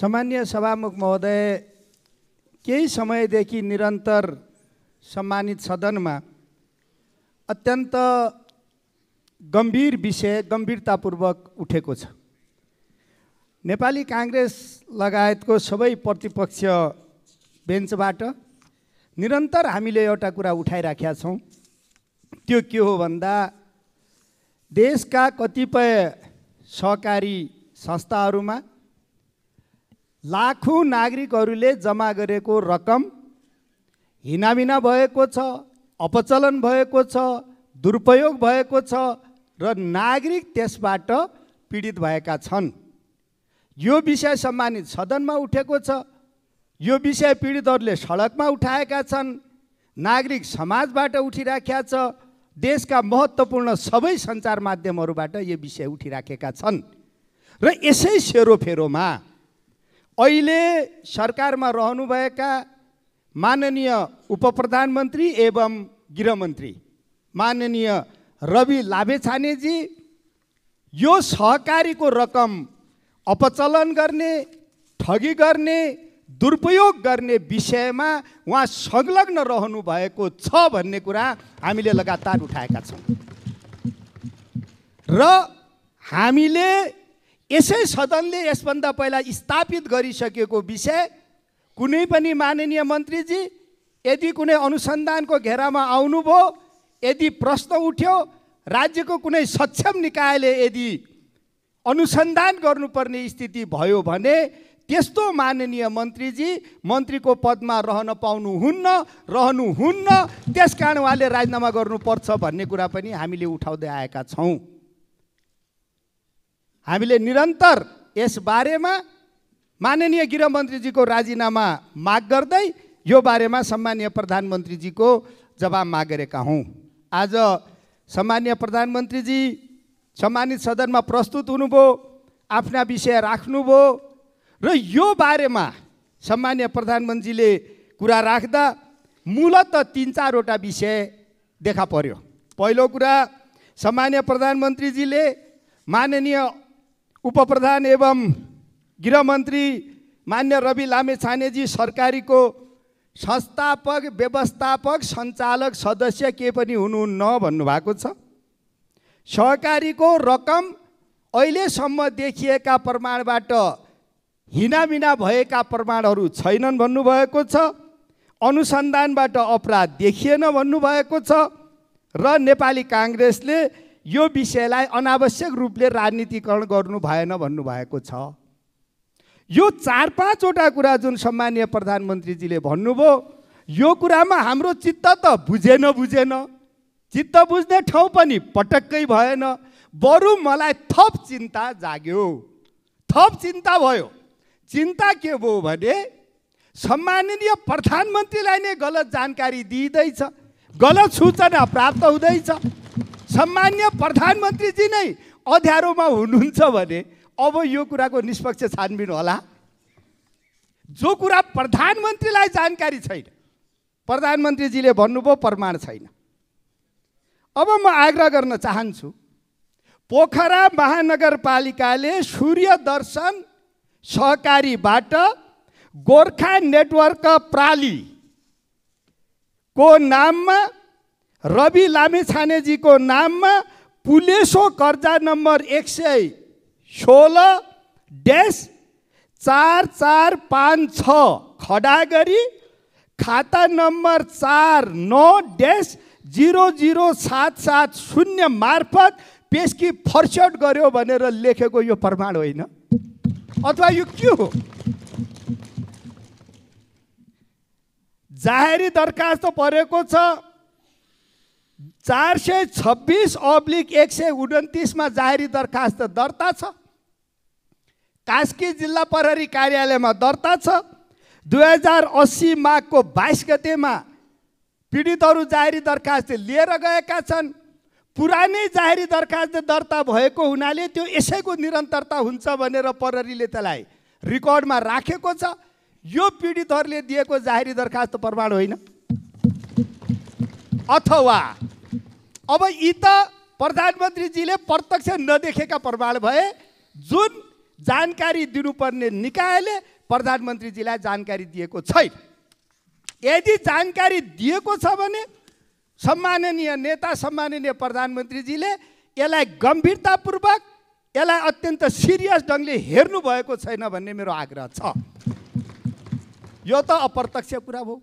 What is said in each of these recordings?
सामान्य सभामुख महोदय केही समयदेखि निरन्तर सम्मानित सदनमा अत्यन्त गम्भीर विषय गम्भीरतापूर्वक उठेको छ नेपाली काङ्ग्रेस लगायतको सबै प्रतिपक्ष बेन्चबाट निरन्तर हामीले एउटा कुरा उठाइराखेका छौँ त्यो के हो भन्दा देशका कतिपय सहकारी संस्थाहरूमा लाखौँ नागरिकहरूले जम्मा गरेको रकम हिनामिना भएको छ अपचलन भएको छ दुरुपयोग भएको छ र नागरिक त्यसबाट पीडित भएका छन् यो विषय सम्मानित सदनमा उठेको छ यो विषय पीडितहरूले सडकमा उठाएका छन् नागरिक समाजबाट उठिराखेका छ देशका महत्त्वपूर्ण सबै सञ्चार माध्यमहरूबाट यो विषय उठिराखेका छन् र यसै सेरोफेरोमा अहिले सरकारमा रहनुभएका माननीय उपप्रधानमन्त्री प्रधानमन्त्री एवं गृहमन्त्री माननीय रवि लाभेछानेजी यो सहकारीको रकम अपचलन गर्ने ठगी गर्ने दुरुपयोग गर्ने विषयमा उहाँ संलग्न रहनु भएको छ भन्ने कुरा हामीले लगातार उठाएका छौँ र हामीले यसै सदनले यसभन्दा पहिला स्थापित गरिसकेको विषय कुनै पनि माननीय मन्त्रीजी यदि कुनै अनुसन्धानको घेरामा आउनुभयो यदि प्रश्न उठ्यो राज्यको कुनै सक्षम निकायले यदि अनुसन्धान गर्नुपर्ने स्थिति भयो भने त्यस्तो माननीय मन्त्रीजी मन्त्रीको पदमा रहन पाउनुहुन्न रहनुहुन्न त्यस कारण उहाँले राजीनामा गर्नुपर्छ भन्ने कुरा पनि हामीले उठाउँदै आएका छौँ हामीले निरन्तर यसबारेमा माननीय गृहमन्त्रीजीको राजीनामा माग गर्दै यो बारेमा सम्मान्य प्रधानमन्त्रीजीको जवाब मागेका हौँ आज सम्मान्य प्रधानमन्त्रीजी सम्मानित सदनमा प्रस्तुत हुनुभयो आफ्ना विषय राख्नुभयो र यो बारेमा सम्मान्य प्रधानमन्त्रीले कुरा राख्दा मूलत तिन चारवटा विषय देखा पर्यो पहिलो कुरा सम्मान्य प्रधानमन्त्रीजीले माननीय उपप्रधान एवं गृहमन्त्री मान्य रवि लामे छानेजी सरकारीको संस्थापक व्यवस्थापक सञ्चालक सदस्य के पनि हुनुहुन्न भन्नुभएको छ सहकारीको रकम अहिलेसम्म देखिएका प्रमाणबाट हिनामिना भएका प्रमाणहरू छैनन् भन्नुभएको छ अनुसन्धानबाट अपराध देखिएन भन्नुभएको छ र नेपाली काङ्ग्रेसले यो विषयलाई अनावश्यक रूपले राजनीतिकरण गर्नु भएन भन्नुभएको छ यो चार पाँचवटा कुरा जुन सम्मानीय प्रधानमन्त्रीजीले भन्नुभयो यो कुरामा हाम्रो चित्त त बुझेन बुझेन चित्त बुझ्ने ठाउँ पनि पटक्कै भएन बरु मलाई थप चिन्ता जाग्यो थप चिन्ता भयो चिन्ता के भयो भने सम्माननीय प्रधानमन्त्रीलाई नै गलत जानकारी दिँदैछ गलत सूचना प्राप्त हुँदैछ सम्मान्य प्रधानमन्त्रीजी नै अध्यारोमा हुनुहुन्छ भने अब यो कुराको निष्पक्ष छानबिन होला जो कुरा प्रधानमन्त्रीलाई जानकारी छैन प्रधानमन्त्रीजीले भन्नुभयो प्रमाण छैन अब म आग्रह गर्न चाहन्छु पोखरा महानगरपालिकाले सूर्य दर्शन सहकारीबाट गोर्खा नेटवर्क प्रालीको नाममा रवि लामेछानेजीको नाममा पुलेसो कर्जा नम्बर एक सय सोह्र ड्यास चार चार पाँच छ खडा गरी खाता नम्बर चार नौ ड्यास जिरो जिरो सात सात शून्य मार्फत पेस्की फर्सट गर्यो भनेर लेखेको यो प्रमाण होइन अथवा यो के हो जाहेरी दरखास्त परेको छ चार सय छब्बिस अब्लिक एक सय उन्तिसमा जाहेरी दरखास्त दर्ता छ कास्की जिल्ला प्रहरी कार्यालयमा दर्ता छ दुई हजार अस्सी माघको बाइस गतेमा पीडितहरू जाहेरी दरखास्त लिएर गएका छन् पुरानै जाहेरी दरखास्त दर्ता भएको हुनाले त्यो यसैको निरन्तरता हुन्छ भनेर प्रहरीले त्यसलाई रेकर्डमा राखेको छ यो पीडितहरूले दिएको जाहेरी दरखास्त प्रमाण होइन अथवा अब यी त प्रधानमन्त्रीजीले प्रत्यक्ष नदेखेका प्रमाण भए जुन जानकारी दिनुपर्ने निकायले प्रधानमन्त्रीजीलाई जानकारी दिएको छैन यदि जानकारी दिएको छ भने सम्माननीय नेता सम्माननीय प्रधानमन्त्रीजीले यसलाई गम्भीरतापूर्वक यसलाई अत्यन्त सिरियस ढङ्गले हेर्नुभएको छैन भन्ने मेरो आग्रह छ यो त अप्रत्यक्ष कुरा भयो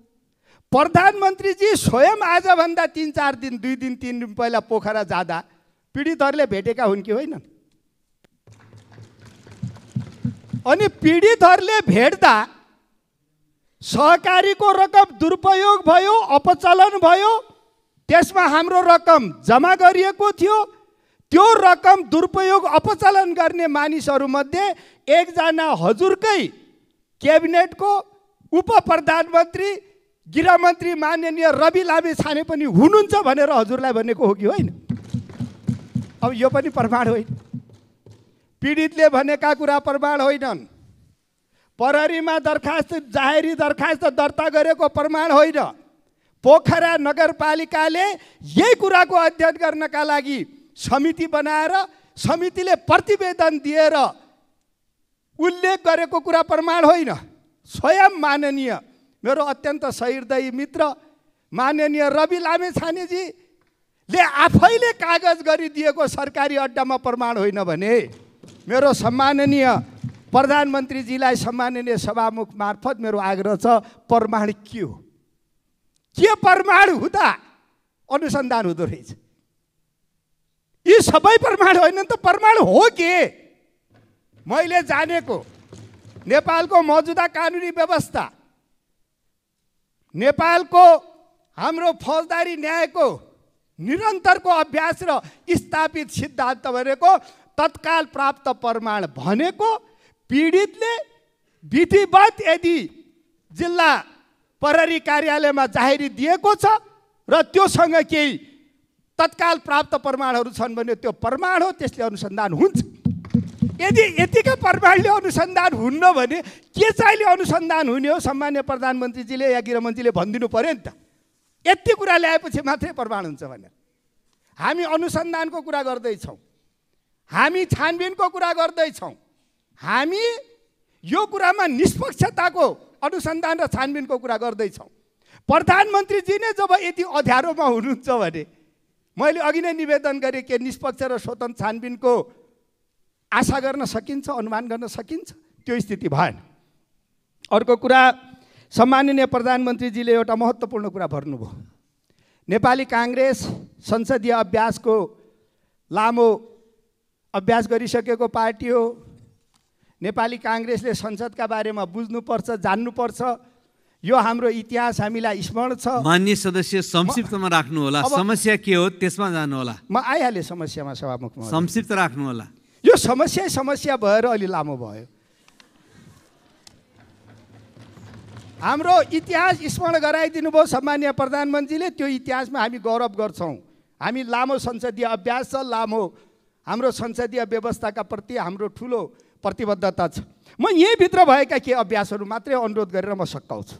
प्रधानमन्त्रीजी स्वयं आजभन्दा तिन चार दिन दुई दिन तिन दिन पहिला पोखरा जाँदा पीडितहरूले भेटेका हुन् कि होइनन् अनि पीडितहरूले भेट्दा सहकारीको रकम दुरुपयोग भयो अपचलन भयो त्यसमा हाम्रो रकम जम्मा गरिएको थियो त्यो रकम दुरुपयोग अपचलन गर्ने मानिसहरूमध्ये एकजना हजुरकै क्याबिनेटको उप प्रधानमन्त्री गृहमन्त्री माननीय रवि लामे छाने पनि हुनुहुन्छ भनेर हजुरलाई भनेको हो कि होइन अब यो पनि प्रमाण होइन पीडितले भनेका कुरा प्रमाण होइनन् प्रहरीमा दरखास्त जाहेरी दरखास्त दर्ता गरेको प्रमाण होइन पोखरा नगरपालिकाले यही कुराको अध्ययन गर्नका लागि समिति बनाएर समितिले प्रतिवेदन दिएर उल्लेख गरेको कुरा प्रमाण होइन स्वयं माननीय मेरो अत्यन्त सहृदयी मित्र माननीय रवि लामे छानेजीले आफैले कागज गरिदिएको सरकारी अड्डामा प्रमाण होइन भने मेरो सम्माननीय प्रधानमन्त्रीजीलाई सम्माननीय सभामुख मार्फत मेरो आग्रह छ प्रमाण के हो के प्रमाण हुँदा अनुसन्धान हुँदो रहेछ यी सबै प्रमाण होइन त प्रमाण हो के मैले जानेको नेपालको मौजुदा कानुनी व्यवस्था नेपालको हाम्रो फौजदारी न्यायको निरन्तरको अभ्यास र स्थापित सिद्धान्त भनेको तत्काल प्राप्त प्रमाण भनेको पीडितले विधिवत यदि जिल्ला प्रहरी कार्यालयमा जाहेरी दिएको छ र त्योसँग केही तत्काल प्राप्त प्रमाणहरू छन् भने त्यो प्रमाण हो त्यसले अनुसन्धान हुन्छ यदि यतिकै प्रमाणले अनुसन्धान हुन्न भने के चाहिँ अनुसन्धान हुने हो सामान्य प्रधानमन्त्रीजीले या गृहमन्त्रीले भनिदिनु पऱ्यो नि त यति कुरा ल्याएपछि मात्रै प्रमाण हुन्छ भनेर हामी अनुसन्धानको कुरा गर्दैछौँ हामी छानबिनको कुरा गर्दैछौँ हामी यो कुरामा निष्पक्षताको अनुसन्धान र छानबिनको कुरा गर्दैछौँ प्रधानमन्त्रीजी नै जब यति अध्यारोमा हुनुहुन्छ भने मैले अघि नै निवेदन गरेँ के निष्पक्ष र स्वतन्त्र छानबिनको आशा गर्न सकिन्छ अनुमान गर्न सकिन्छ त्यो स्थिति भएन अर्को कुरा सम्माननीय प्रधानमन्त्रीजीले एउटा महत्त्वपूर्ण कुरा भन्नुभयो नेपाली काङ्ग्रेस संसदीय अभ्यासको लामो अभ्यास गरिसकेको पार्टी हो नेपाली काङ्ग्रेसले संसदका बारेमा बुझ्नुपर्छ जान्नुपर्छ यो हाम्रो इतिहास हामीलाई स्मरण छ मान्य सदस्य संक्षिप्तमा राख्नुहोला समस्या के हो त्यसमा जानुहोला म आइहालेँ समस्यामा सभामुख संक्षिप्त राख्नु होला यो समस्या समस्या भएर अलि लामो भयो हाम्रो इतिहास स्मरण गराइदिनु भयो सम्मान्य प्रधानमन्त्रीले त्यो इतिहासमा हामी गौरव गर्छौँ हामी लामो संसदीय अभ्यास छ लामो हाम्रो संसदीय व्यवस्थाका प्रति हाम्रो ठुलो प्रतिबद्धता छ म यहीँभित्र भएका केही अभ्यासहरू मात्रै अनुरोध गरेर म सकाउँछु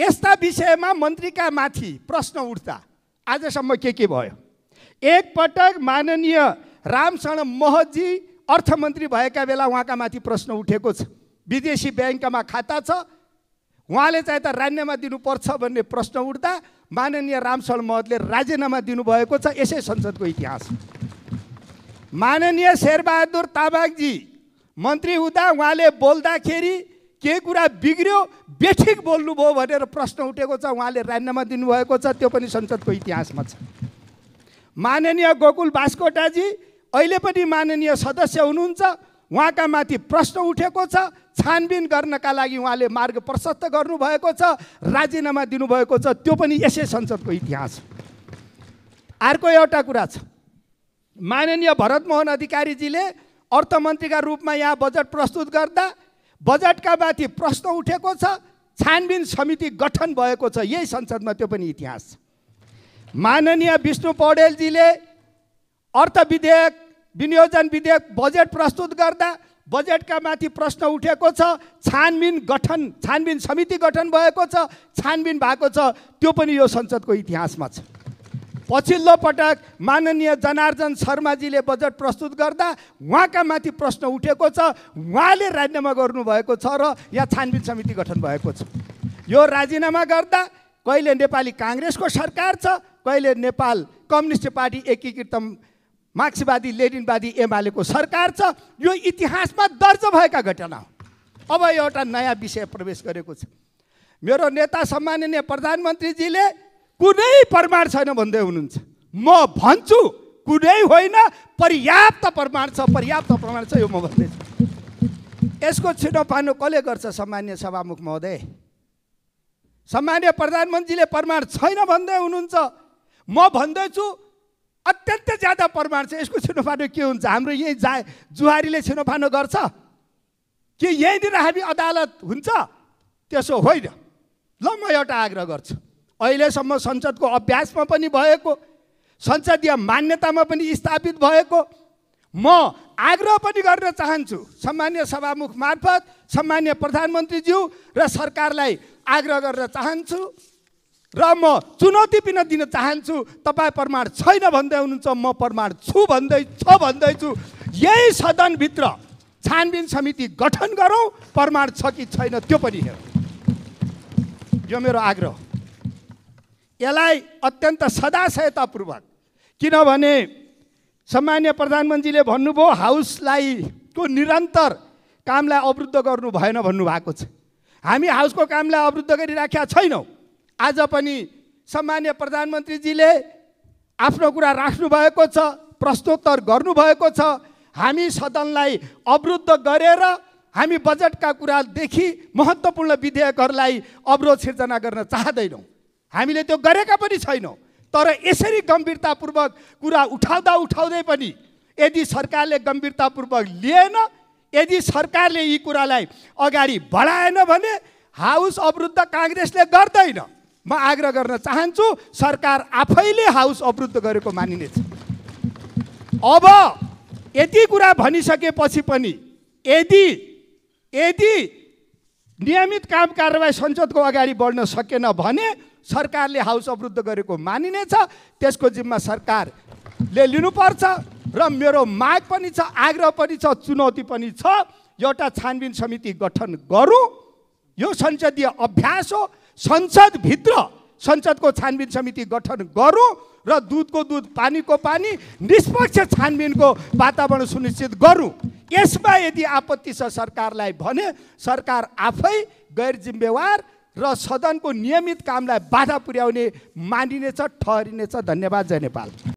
यस्ता विषयमा मन्त्रीका माथि प्रश्न उठ्दा आजसम्म के के भयो एकपटक माननीय रामशरण महजी अर्थमन्त्री भएका बेला उहाँका माथि प्रश्न उठेको छ विदेशी ब्याङ्कमा खाता छ उहाँले चाहिँ त राज्यमा दिनुपर्छ भन्ने प्रश्न उठ्दा माननीय रामशरण महतले राजीनामा दिनुभएको छ यसै संसदको इतिहास माननीय शेरबहादुर तामाङजी मन्त्री हुँदा उहाँले बोल्दाखेरि के कुरा बिग्रियो बेठिक बोल्नुभयो भनेर प्रश्न उठेको छ उहाँले राजीनामा दिनुभएको छ त्यो पनि संसदको इतिहासमा छ माननीय गोकुल बास्कोटाजी अहिले पनि माननीय सदस्य हुनुहुन्छ उहाँका माथि प्रश्न उठेको छ छानबिन गर्नका लागि उहाँले मार्ग प्रशस्त गर्नुभएको छ राजीनामा दिनुभएको छ त्यो पनि यसै संसदको इतिहास अर्को एउटा कुरा छ माननीय भरतमोहन अधिकारीजीले अर्थमन्त्रीका रूपमा यहाँ बजेट प्रस्तुत गर्दा बजेटका माथि प्रश्न उठेको छ छानबिन समिति गठन भएको छ यही संसदमा त्यो पनि इतिहास छ माननीय विष्णु पौडेलजीले अर्थ विधेयक विनियोजन विधेयक बजेट प्रस्तुत गर्दा बजेटका माथि प्रश्न उठेको छ छानबिन गठन छानबिन समिति गठन भएको छ छानबिन भएको छ त्यो पनि यो संसदको इतिहासमा छ पछिल्लो पटक माननीय जनार्दन शर्माजीले बजेट प्रस्तुत गर्दा उहाँका माथि प्रश्न उठेको छ उहाँले राजीनामा गर्नुभएको छ र यहाँ छानबिन समिति गठन भएको छ यो राजीनामा गर्दा कहिले नेपाली काङ्ग्रेसको सरकार छ कहिले नेपाल कम्युनिस्ट पार्टी एकीकृत मार्क्सवादी लेनिनवादी एमालेको सरकार छ यो इतिहासमा दर्ज भएका घटना हो अब एउटा नयाँ विषय प्रवेश गरेको छ मेरो नेता सम्माननीय प्रधानमन्त्रीजीले कुनै प्रमाण छैन भन्दै हुनुहुन्छ म भन्छु कुनै होइन पर्याप्त प्रमाण छ पर्याप्त प्रमाण छ यो म भन्दैछु यसको छिटो छिनोफानो कसले गर्छ सम्मान्य सभामुख महोदय सम्मान्य प्रधानमन्त्रीले प्रमाण छैन भन्दै हुनुहुन्छ म भन्दैछु अत्यन्त ज्यादा प्रमाण छ यसको छिनोफानो के हुन्छ हाम्रो यहीँ जा जुहारीले छिनोफानो गर्छ कि यहीँनिर हामी अदालत हुन्छ त्यसो होइन ल म एउटा आग्रह गर्छु अहिलेसम्म संसदको अभ्यासमा पनि भएको संसदीय मान्यतामा पनि स्थापित भएको म आग्रह पनि गर्न चाहन्छु सामान्य सभामुख मार्फत सामान्य प्रधानमन्त्रीज्यू र सरकारलाई आग्रह गर्न चाहन्छु र म चुनौती पनि दिन चाहन्छु तपाईँ प्रमाण छैन भन्दै हुनुहुन्छ म प्रमाण छु भन्दै छ भन्दैछु यही सदनभित्र छानबिन समिति गठन गरौँ प्रमाण छ कि छैन त्यो पनि हेरौँ यो मेरो आग्रह यसलाई अत्यन्त सदाशयतापूर्वक किनभने सामान्य प्रधानमन्त्रीले भन्नुभयो हाउसलाई को निरन्तर कामलाई अवरुद्ध गर्नु भएन भन्नुभएको छ हामी हाउसको कामलाई अवरुद्ध गरिराखेका छैनौँ आज पनि सामान्य प्रधानमन्त्रीजीले आफ्नो कुरा राख्नुभएको छ प्रश्नोत्तर गर्नुभएको छ हामी सदनलाई अवरुद्ध गरेर हामी बजेटका कुरादेखि महत्त्वपूर्ण विधेयकहरूलाई अवरोध सिर्जना गर्न चाहँदैनौँ हामीले त्यो गरेका पनि छैनौँ तर यसरी गम्भीरतापूर्वक कुरा उठाउँदा उठाउँदै पनि यदि सरकारले गम्भीरतापूर्वक लिएन यदि सरकारले यी कुरालाई अगाडि बढाएन भने हाउस अवरुद्ध काङ्ग्रेसले गर्दैन म आग्रह गर्न चाहन्छु सरकार आफैले हाउस अवरुद्ध गरेको मानिनेछ अब यति कुरा भनिसकेपछि पनि यदि यदि नियमित काम कारवाही संसदको अगाडि बढ्न सकेन भने सरकारले हाउस अवरुद्ध गरेको मानिनेछ त्यसको जिम्मा सरकारले लिनुपर्छ र मेरो माग पनि छ आग्रह पनि छ चुनौती पनि छ एउटा छानबिन समिति गठन गरौँ यो संसदीय अभ्यास हो संसदभित्र संसदको छानबिन समिति गठन गरौँ र दुधको दुध पानीको पानी निष्पक्ष छानबिनको वातावरण सुनिश्चित गरौँ यसमा यदि आपत्ति छ सरकारलाई भने सरकार आफै गैर जिम्मेवार र सदनको नियमित कामलाई बाधा पुर्याउने मानिनेछ ठहरिनेछ धन्यवाद जय नेपाल